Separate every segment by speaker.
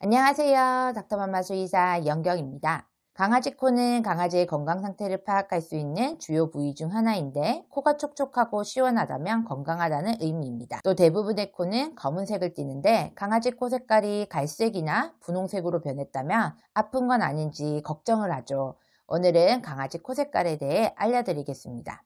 Speaker 1: 안녕하세요. 닥터맘마 수의사 영경입니다. 강아지 코는 강아지의 건강 상태를 파악할 수 있는 주요 부위 중 하나인데 코가 촉촉하고 시원하다면 건강하다는 의미입니다. 또 대부분의 코는 검은색을 띠는데 강아지 코 색깔이 갈색이나 분홍색으로 변했다면 아픈 건 아닌지 걱정을 하죠. 오늘은 강아지 코 색깔에 대해 알려드리겠습니다.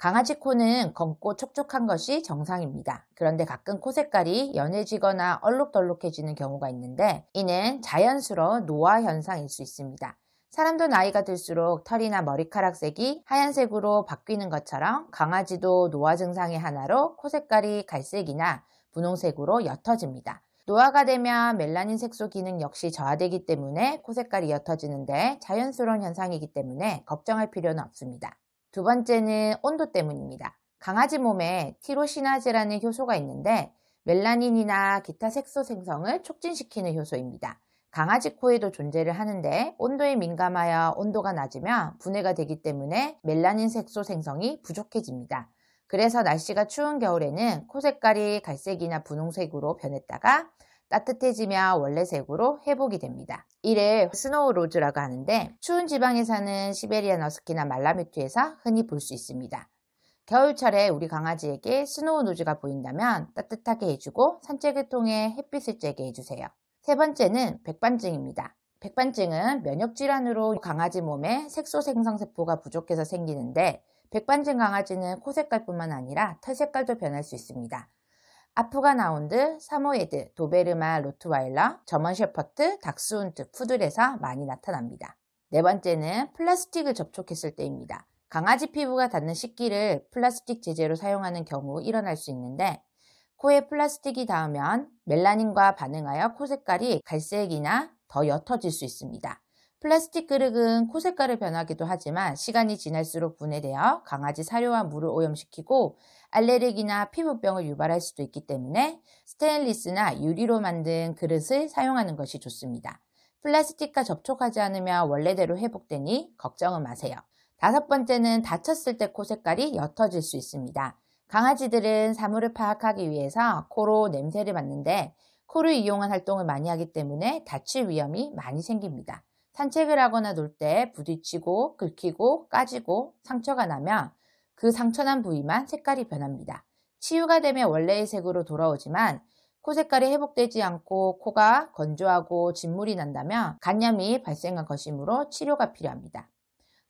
Speaker 1: 강아지 코는 검고 촉촉한 것이 정상입니다. 그런데 가끔 코 색깔이 연해지거나 얼룩덜룩해지는 경우가 있는데 이는 자연스러운 노화 현상일 수 있습니다. 사람도 나이가 들수록 털이나 머리카락색이 하얀색으로 바뀌는 것처럼 강아지도 노화 증상의 하나로 코 색깔이 갈색이나 분홍색으로 옅어집니다. 노화가 되면 멜라닌 색소 기능 역시 저하되기 때문에 코 색깔이 옅어지는데 자연스러운 현상이기 때문에 걱정할 필요는 없습니다. 두 번째는 온도 때문입니다. 강아지 몸에 티로시나제라는 효소가 있는데 멜라닌이나 기타 색소 생성을 촉진시키는 효소입니다. 강아지 코에도 존재를 하는데 온도에 민감하여 온도가 낮으면 분해가 되기 때문에 멜라닌 색소 생성이 부족해집니다. 그래서 날씨가 추운 겨울에는 코 색깔이 갈색이나 분홍색으로 변했다가 따뜻해지며 원래 색으로 회복이 됩니다. 이를 스노우 로즈라고 하는데 추운 지방에 사는 시베리아 너스키나 말라미트에서 흔히 볼 수 있습니다. 겨울철에 우리 강아지에게 스노우 노즈가 보인다면 따뜻하게 해주고 산책을 통해 햇빛을 쬐게 해주세요. 세 번째는 백반증입니다. 백반증은 면역질환으로 강아지 몸에 색소 생성세포가 부족해서 생기는데 백반증 강아지는 코 색깔뿐만 아니라 털 색깔도 변할 수 있습니다. 아프가나운드, 사모예드, 도베르마 로트와일러, 저먼 셰퍼트, 닥스훈트, 푸들에서 많이 나타납니다. 네 번째는 플라스틱을 접촉했을 때입니다. 강아지 피부가 닿는 식기를 플라스틱 제재로 사용하는 경우 일어날 수 있는데 코에 플라스틱이 닿으면 멜라닌과 반응하여 코 색깔이 갈색이나 더 옅어질 수 있습니다. 플라스틱 그릇은 코 색깔을 변하기도 하지만 시간이 지날수록 분해되어 강아지 사료와 물을 오염시키고 알레르기나 피부병을 유발할 수도 있기 때문에 스테인리스나 유리로 만든 그릇을 사용하는 것이 좋습니다. 플라스틱과 접촉하지 않으면 원래대로 회복되니 걱정은 마세요. 다섯 번째는 다쳤을 때 코 색깔이 옅어질 수 있습니다. 강아지들은 사물을 파악하기 위해서 코로 냄새를 맡는데 코를 이용한 활동을 많이 하기 때문에 다칠 위험이 많이 생깁니다. 산책을 하거나 놀 때 부딪히고 긁히고 까지고 상처가 나면 그 상처난 부위만 색깔이 변합니다. 치유가 되면 원래의 색으로 돌아오지만 코 색깔이 회복되지 않고 코가 건조하고 진물이 난다면 간염이 발생한 것이므로 치료가 필요합니다.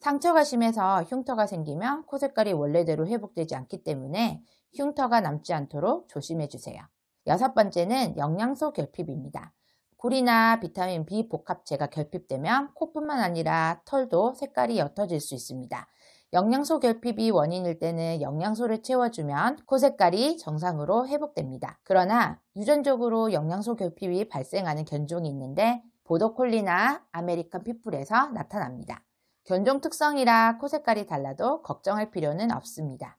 Speaker 1: 상처가 심해서 흉터가 생기면 코 색깔이 원래대로 회복되지 않기 때문에 흉터가 남지 않도록 조심해 주세요. 여섯 번째는 영양소 결핍입니다. 구리나 비타민 B 복합체가 결핍되면 코뿐만 아니라 털도 색깔이 옅어질 수 있습니다. 영양소 결핍이 원인일 때는 영양소를 채워주면 코 색깔이 정상으로 회복됩니다. 그러나 유전적으로 영양소 결핍이 발생하는 견종이 있는데 보더콜리나 아메리칸 피플에서 나타납니다. 견종 특성이라 코 색깔이 달라도 걱정할 필요는 없습니다.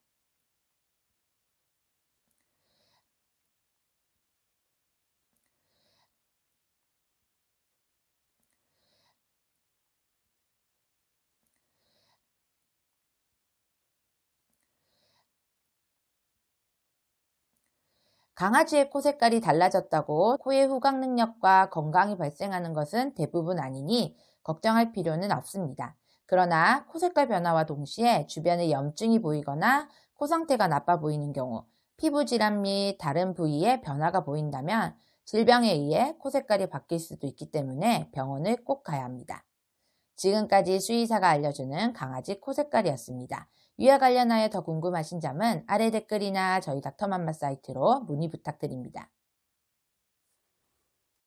Speaker 1: 강아지의 코 색깔이 달라졌다고 코의 후각 능력과 건강이 발생하는 것은 대부분 아니니 걱정할 필요는 없습니다. 그러나 코 색깔 변화와 동시에 주변에 염증이 보이거나 코 상태가 나빠 보이는 경우 피부 질환 및 다른 부위에 변화가 보인다면 질병에 의해 코 색깔이 바뀔 수도 있기 때문에 병원을 꼭 가야 합니다. 지금까지 수의사가 알려주는 강아지 코 색깔이었습니다. 위와 관련하여 더 궁금하신 점은 아래 댓글이나 저희 닥터맘마 사이트로 문의 부탁드립니다.